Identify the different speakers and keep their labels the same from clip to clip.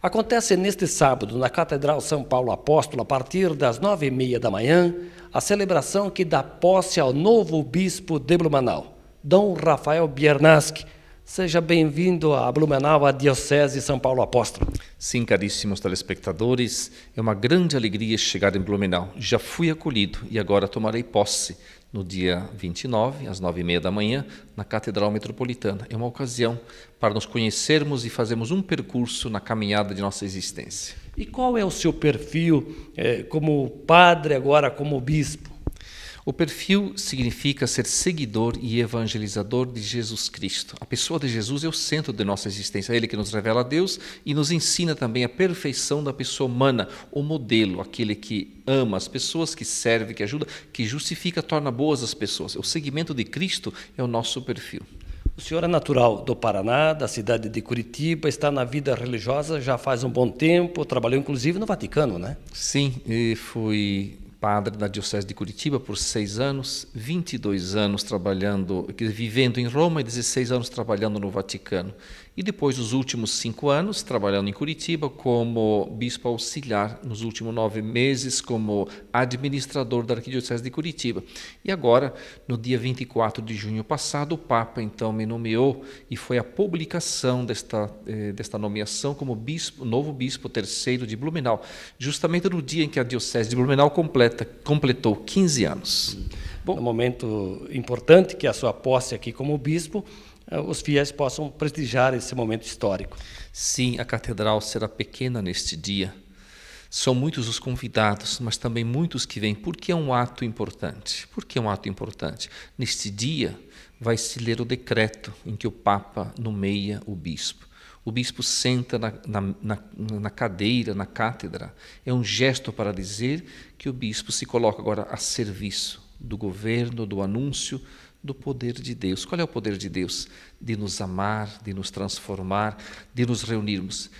Speaker 1: Acontece neste sábado, na Catedral São Paulo Apóstolo, a partir das nove e meia da manhã, a celebração que dá posse ao novo bispo de Blumenau, Dom Rafael Biernaski. Seja bem-vindo a Blumenau, a Diocese São Paulo Apóstolo. Sim, caríssimos telespectadores, é uma grande alegria chegar em Blumenau.
Speaker 2: Já fui acolhido e agora tomarei posse no dia 29, às 9h30 da manhã, na Catedral Metropolitana. É uma ocasião para nos conhecermos e fazermos um percurso na caminhada de nossa existência.
Speaker 1: E qual é o seu perfil eh, como padre, agora como bispo? O perfil significa ser seguidor e
Speaker 2: evangelizador de Jesus Cristo. A pessoa de Jesus é o centro de nossa existência, É ele que nos revela a Deus e nos ensina também a perfeição da pessoa humana, o modelo, aquele que ama as
Speaker 1: pessoas, que serve, que ajuda, que justifica, torna boas as pessoas. É o seguimento de Cristo é o nosso perfil. O senhor é natural do Paraná, da cidade de Curitiba, está na vida religiosa já faz um bom tempo, trabalhou inclusive no Vaticano, né? Sim, fui padre da Diocese de Curitiba por
Speaker 2: seis anos, 22 anos trabalhando, vivendo em Roma e 16 anos trabalhando no Vaticano e depois os últimos cinco anos trabalhando em Curitiba como bispo auxiliar, nos últimos nove meses como administrador da Arquidiocese de Curitiba. E agora, no dia 24 de junho passado, o Papa então me nomeou e foi a publicação desta, eh, desta nomeação como bispo, novo bispo terceiro de Blumenau, justamente no dia em que a Diocese de Blumenau
Speaker 1: completa, completou 15 anos. Hum. Bom, é um momento importante que a sua posse aqui como bispo eh, os fiéis possam prestigiar esse momento histórico. Sim, a catedral será pequena neste dia. São muitos os convidados, mas também muitos
Speaker 2: que vêm. Porque é um ato importante. Porque é um ato importante. Neste dia vai se ler o decreto em que o Papa nomeia o bispo. O bispo senta na, na, na, cadeira, na cátedra. É um gesto para dizer que o bispo se coloca agora a serviço do governo, do anúncio do poder de Deus. Qual é o poder de Deus? De nos amar, de nos transformar, de nos reunirmos,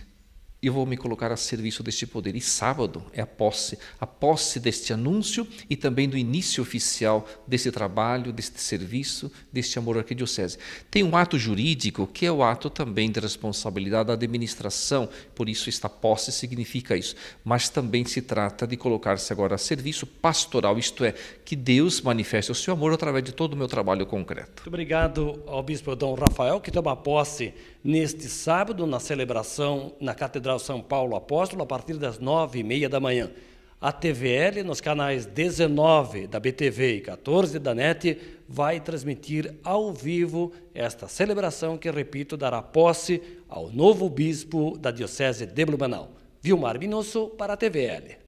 Speaker 2: eu vou me colocar a serviço deste poder. E sábado é a posse, a posse deste anúncio e também do início oficial desse trabalho, deste serviço, deste amor à arquidiocese. Tem um ato jurídico que é o ato também de responsabilidade da administração, por isso esta posse significa isso. Mas também se trata de colocar-se agora a serviço pastoral, isto é, que Deus manifeste o seu amor através de todo o meu trabalho concreto.
Speaker 1: Muito obrigado ao Bispo Dom Rafael, que toma posse neste sábado na celebração na Catedral Central São Paulo Apóstolo, a partir das nove e meia da manhã. A TVL, nos canais 19 da BTV e 14 da NET, vai transmitir ao vivo esta celebração que, repito, dará posse ao novo bispo da Diocese de Blumenau. Vilmar Minosso para a TVL.